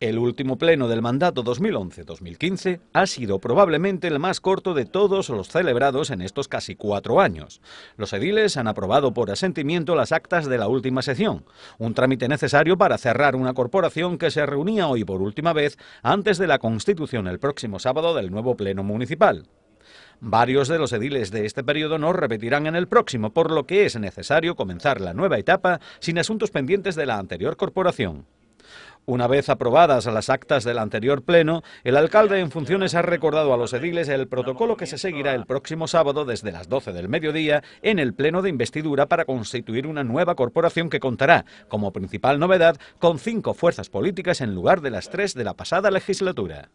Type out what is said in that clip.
El último pleno del mandato 2011-2015 ha sido probablemente el más corto de todos los celebrados en estos casi cuatro años. Los ediles han aprobado por asentimiento las actas de la última sesión, un trámite necesario para cerrar una corporación que se reunía hoy por última vez antes de la constitución el próximo sábado del nuevo pleno municipal. Varios de los ediles de este periodo no repetirán en el próximo, por lo que es necesario comenzar la nueva etapa sin asuntos pendientes de la anterior corporación. Una vez aprobadas las actas del anterior pleno, el alcalde en funciones ha recordado a los ediles el protocolo que se seguirá el próximo sábado desde las 12 del mediodía en el pleno de investidura para constituir una nueva corporación que contará, como principal novedad, con cinco fuerzas políticas en lugar de las tres de la pasada legislatura.